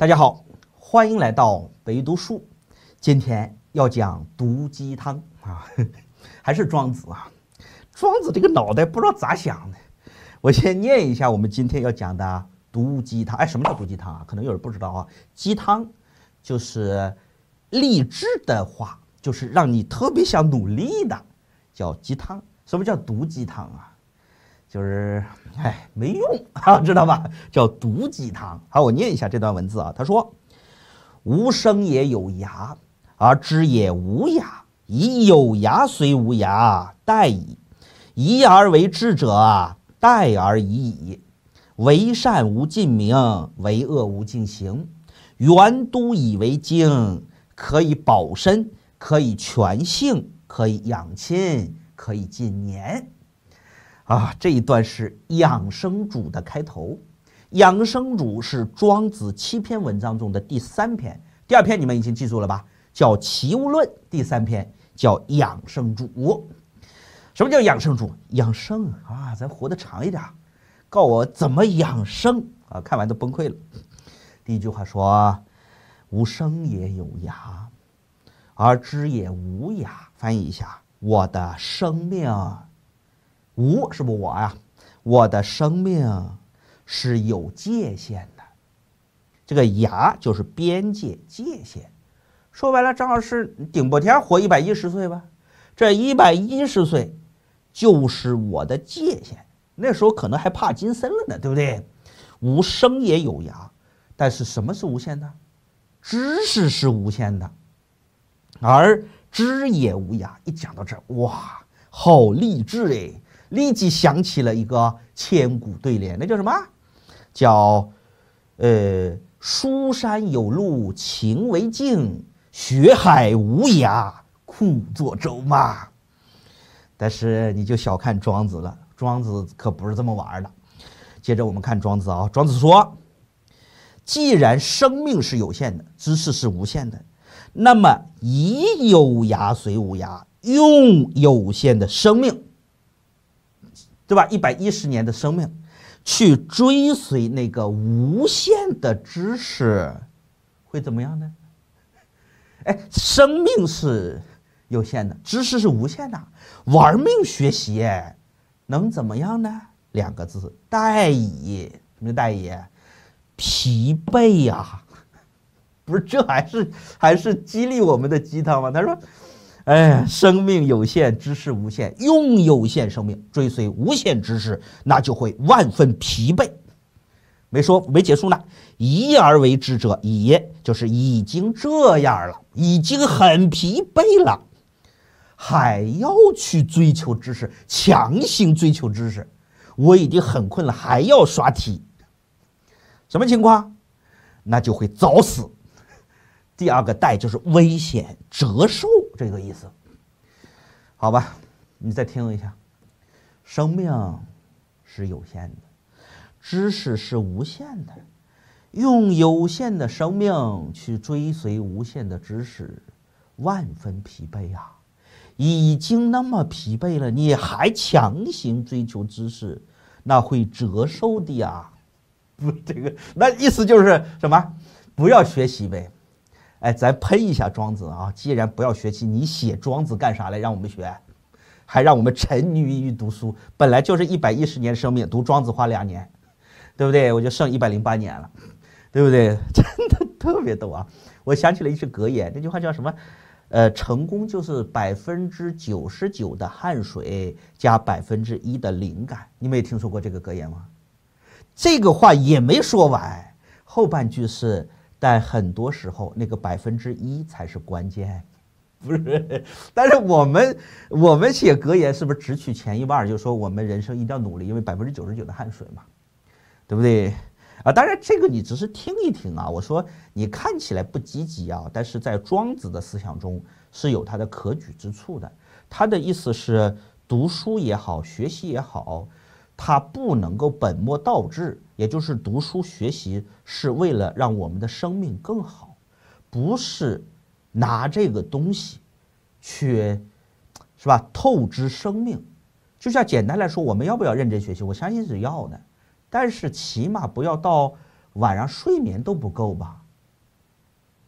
大家好，欢迎来到北语读书。今天要讲毒鸡汤啊，还是庄子啊？庄子这个脑袋不知道咋想的。我先念一下我们今天要讲的毒鸡汤。哎，什么叫毒鸡汤啊？可能有人不知道啊。鸡汤就是励志的话，就是让你特别想努力的，叫鸡汤。什么叫毒鸡汤啊？就是，哎，没用啊，知道吧？叫毒鸡汤。好，我念一下这段文字啊。他说：“无声也有牙，而知也无涯。以有牙虽无涯，殆矣；疑而为智者啊，殆而已矣。为善无尽名，为恶无尽行。原都以为精，可以保身，可以全性，可以养亲，可以尽年。”啊，这一段是《养生主》的开头，《养生主》是庄子七篇文章中的第三篇。第二篇你们已经记住了吧？叫《齐物论》。第三篇叫《养生主》。什么叫《养生主》？养生啊，咱活得长一点。告我怎么养生啊？看完都崩溃了。第一句话说：“吾生也有涯，而知也无涯。”翻译一下：我的生命。无是不是我呀？我的生命是有界限的，这个涯就是边界界限。说白了，张老师顶破天活一百一十岁吧？这一百一十岁就是我的界限。那时候可能还帕金森了呢，对不对？无生也有涯，但是什么是无限的？知识是无限的，而知也无涯。一讲到这，哇，好励志哎！立即想起了一个千古对联，那叫什么？叫“呃，书山有路勤为径，学海无涯苦作舟”嘛。但是你就小看庄子了，庄子可不是这么玩的。接着我们看庄子啊，庄子说：“既然生命是有限的，知识是无限的，那么以有涯随无涯，用有限的生命。”对吧？一百一十年的生命，去追随那个无限的知识，会怎么样呢？哎，生命是有限的，知识是无限的，玩命学习，能怎么样呢？两个字：代矣。什么代矣？疲惫呀！不是，这还是还是激励我们的鸡汤吗？他说。哎，生命有限，知识无限。用有限生命追随无限知识，那就会万分疲惫。没说，没结束呢。已而为之者，已就是已经这样了，已经很疲惫了，还要去追求知识，强行追求知识。我已经很困了，还要刷题，什么情况？那就会早死。第二个“带就是危险、折寿这个意思，好吧？你再听一下，生命是有限的，知识是无限的，用有限的生命去追随无限的知识，万分疲惫啊！已经那么疲惫了，你还强行追求知识，那会折寿的啊！不，这个那意思就是什么？不要学习呗。哎，咱喷一下庄子啊！既然不要学习，你写庄子干啥来？让我们学，还让我们沉迷于读书。本来就是一百一十年生命，读庄子花两年，对不对？我就剩一百零八年了，对不对？真的特别逗啊！我想起了一句格言，那句话叫什么？呃，成功就是百分之九十九的汗水加百分之一的灵感。你没听说过这个格言吗？这个话也没说完，后半句是。但很多时候，那个百分之一才是关键，不是？但是我们我们写格言，是不是只取前一半？就说我们人生一定要努力，因为百分之九十九的汗水嘛，对不对？啊，当然这个你只是听一听啊。我说你看起来不积极啊，但是在庄子的思想中是有他的可取之处的。他的意思是，读书也好，学习也好。他不能够本末倒置，也就是读书学习是为了让我们的生命更好，不是拿这个东西去是吧？透支生命，就像简单来说，我们要不要认真学习？我相信是要的，但是起码不要到晚上睡眠都不够吧？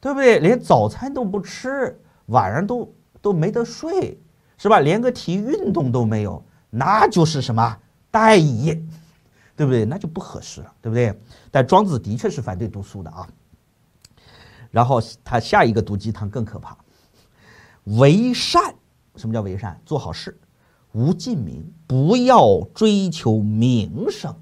对不对？连早餐都不吃，晚上都都没得睡，是吧？连个体育运动都没有，那就是什么？代矣，对不对？那就不合适了，对不对？但庄子的确是反对读书的啊。然后他下一个毒鸡汤更可怕：为善，什么叫为善？做好事，无尽名，不要追求名声。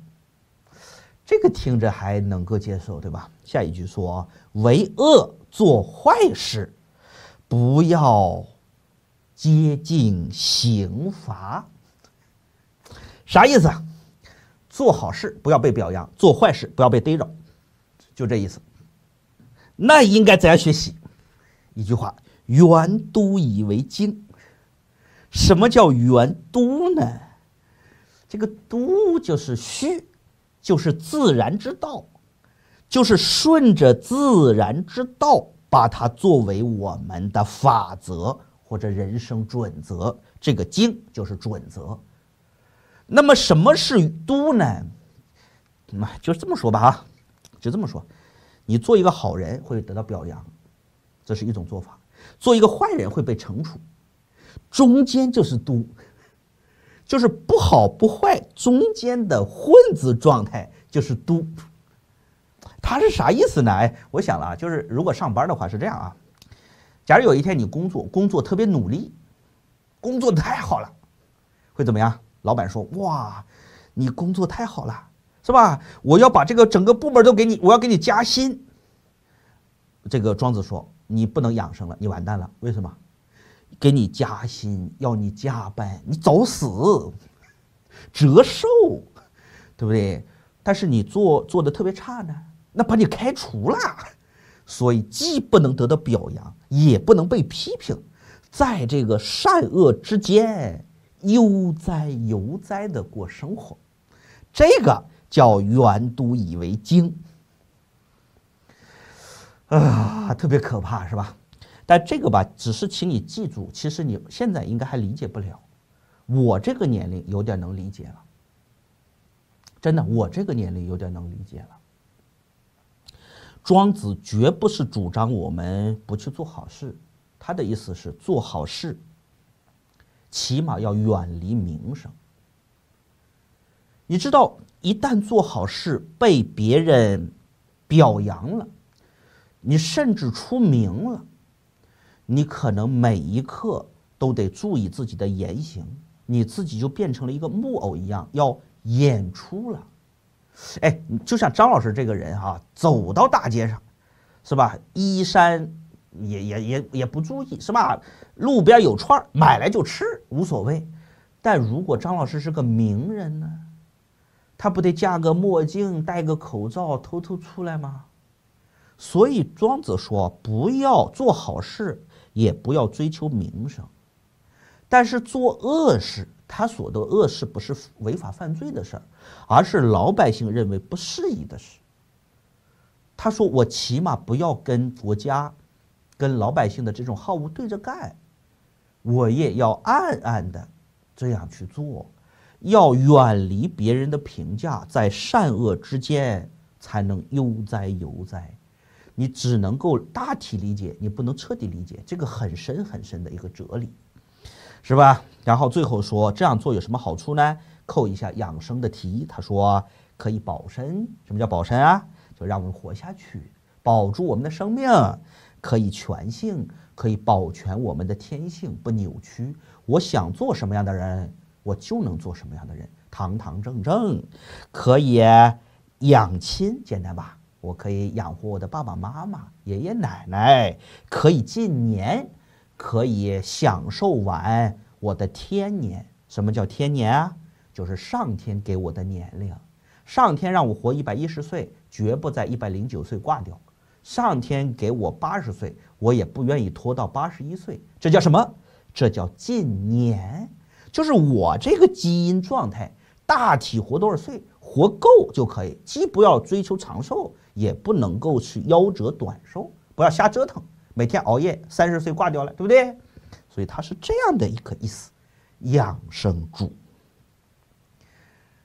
这个听着还能够接受，对吧？下一句说：为恶做坏事，不要接近刑罚。啥意思啊？做好事不要被表扬，做坏事不要被逮着，就这意思。那应该怎样学习？一句话：原都以为精。什么叫原都呢？这个都就是虚，就是自然之道，就是顺着自然之道，把它作为我们的法则或者人生准则。这个精就是准则。那么什么是都呢？嘛，就这么说吧啊，就这么说。你做一个好人会得到表扬，这是一种做法；做一个坏人会被惩处。中间就是都，就是不好不坏中间的混子状态，就是都。他是啥意思呢？哎，我想了啊，就是如果上班的话是这样啊。假如有一天你工作，工作特别努力，工作太好了，会怎么样？老板说：“哇，你工作太好了，是吧？我要把这个整个部门都给你，我要给你加薪。”这个庄子说：“你不能养生了，你完蛋了。为什么？给你加薪要你加班，你找死，折寿，对不对？但是你做做的特别差呢，那把你开除了。所以既不能得到表扬，也不能被批评，在这个善恶之间。”悠哉悠哉的过生活，这个叫“缘督以为经”，啊，特别可怕，是吧？但这个吧，只是请你记住，其实你现在应该还理解不了。我这个年龄有点能理解了，真的，我这个年龄有点能理解了。庄子绝不是主张我们不去做好事，他的意思是做好事。起码要远离名声。你知道，一旦做好事被别人表扬了，你甚至出名了，你可能每一刻都得注意自己的言行，你自己就变成了一个木偶一样要演出了。哎，就像张老师这个人哈，走到大街上，是吧？衣衫。也也也也不注意是吧？路边有串儿，买来就吃，无所谓。但如果张老师是个名人呢？他不得架个墨镜，戴个口罩，偷偷出来吗？所以庄子说：不要做好事，也不要追求名声。但是做恶事，他所的恶事不是违法犯罪的事儿，而是老百姓认为不适宜的事。他说：“我起码不要跟国家。”跟老百姓的这种好恶对着干，我也要暗暗的这样去做，要远离别人的评价，在善恶之间才能悠哉悠哉。你只能够大体理解，你不能彻底理解这个很深很深的一个哲理，是吧？然后最后说这样做有什么好处呢？扣一下养生的题，他说可以保身。什么叫保身啊？就让我们活下去，保住我们的生命。可以全性，可以保全我们的天性不扭曲。我想做什么样的人，我就能做什么样的人，堂堂正正。可以养亲，简单吧？我可以养活我的爸爸妈妈、爷爷奶奶。可以尽年，可以享受完我的天年。什么叫天年啊？就是上天给我的年龄，上天让我活一百一十岁，绝不在一百零九岁挂掉。上天给我八十岁，我也不愿意拖到八十一岁。这叫什么？这叫近年，就是我这个基因状态大体活多少岁，活够就可以。既不要追求长寿，也不能够去夭折短寿，不要瞎折腾，每天熬夜，三十岁挂掉了，对不对？所以它是这样的一个意思，养生主。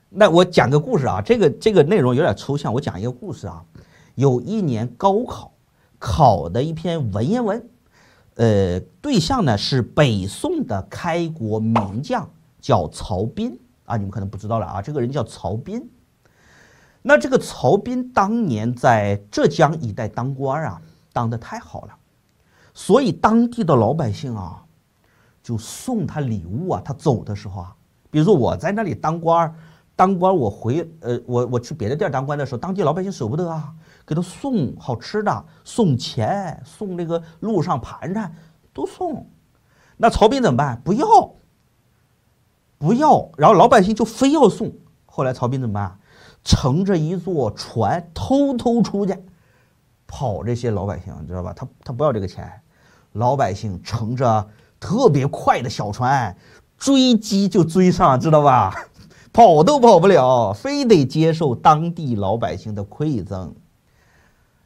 那我讲个故事啊，这个这个内容有点抽象，我讲一个故事啊。有一年高考考的一篇文言文，呃，对象呢是北宋的开国名将，叫曹彬啊，你们可能不知道了啊，这个人叫曹彬。那这个曹彬当年在浙江一带当官啊，当的太好了，所以当地的老百姓啊，就送他礼物啊。他走的时候啊，比如说我在那里当官，当官我回呃，我我去别的地儿当官的时候，当地老百姓舍不得啊。给他送好吃的，送钱，送那个路上盘缠，都送。那曹彬怎么办？不要，不要。然后老百姓就非要送。后来曹彬怎么办？乘着一座船偷偷出去，跑这些老百姓，你知道吧？他他不要这个钱。老百姓乘着特别快的小船追击，就追上，知道吧？跑都跑不了，非得接受当地老百姓的馈赠。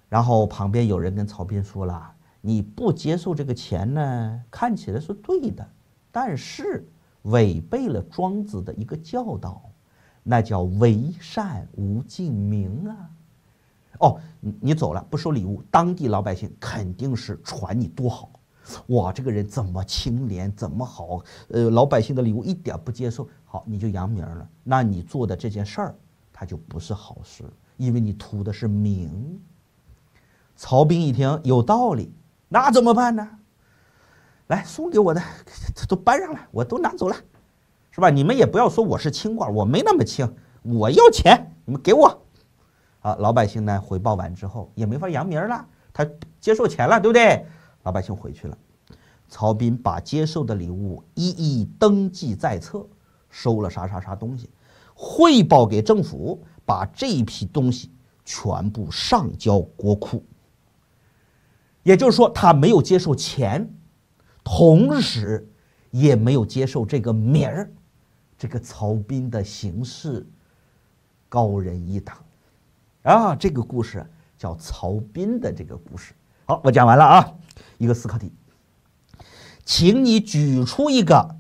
然后旁边有人跟曹斌说了：“你不接受这个钱呢，看起来是对的，但是违背了庄子的一个教导，那叫为善无尽明啊。”哦，你走了不收礼物，当地老百姓肯定是传你多好，哇，这个人怎么清廉怎么好？呃，老百姓的礼物一点不接受，好你就扬名了。那你做的这件事儿，它就不是好事，因为你图的是名。曹兵一听有道理，那怎么办呢？来送给我的都搬上来，我都拿走了，是吧？你们也不要说我是清官，我没那么清，我要钱，你们给我。啊，老百姓呢回报完之后也没法扬名了，他接受钱了，对不对？老百姓回去了，曹斌把接受的礼物一一登记在册，收了啥啥啥东西，汇报给政府，把这批东西全部上交国库。也就是说，他没有接受钱，同时也没有接受这个名儿。这个曹彬的行事，高人一等。啊，这个故事叫曹彬的这个故事。好，我讲完了啊。一个思考题，请你举出一个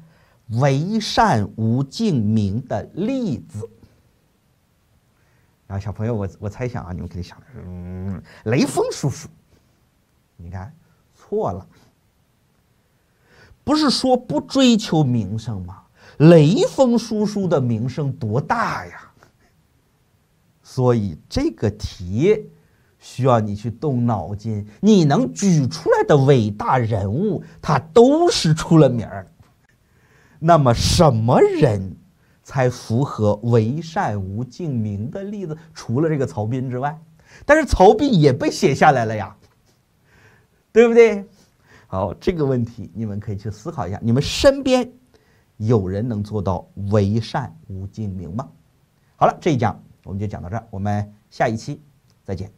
为善无敬明的例子。啊，小朋友，我我猜想啊，你们肯定想，嗯，雷锋叔叔。你看错了，不是说不追求名声吗？雷锋叔叔的名声多大呀！所以这个题需要你去动脑筋。你能举出来的伟大人物，他都是出了名儿。那么什么人才符合“为善无敬名”的例子？除了这个曹彬之外，但是曹彬也被写下来了呀。对不对？好，这个问题你们可以去思考一下。你们身边有人能做到为善无尽明吗？好了，这一讲我们就讲到这儿，我们下一期再见。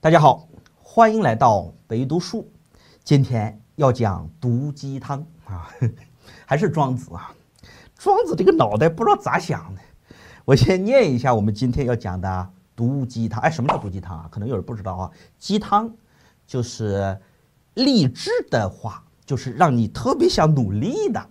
大家好，欢迎来到北阅读。今天要讲毒鸡汤啊，还是庄子啊？庄子这个脑袋不知道咋想的。我先念一下我们今天要讲的毒鸡汤。哎，什么叫毒鸡汤啊？可能有人不知道啊。鸡汤就是励志的话，就是让你特别想努力的。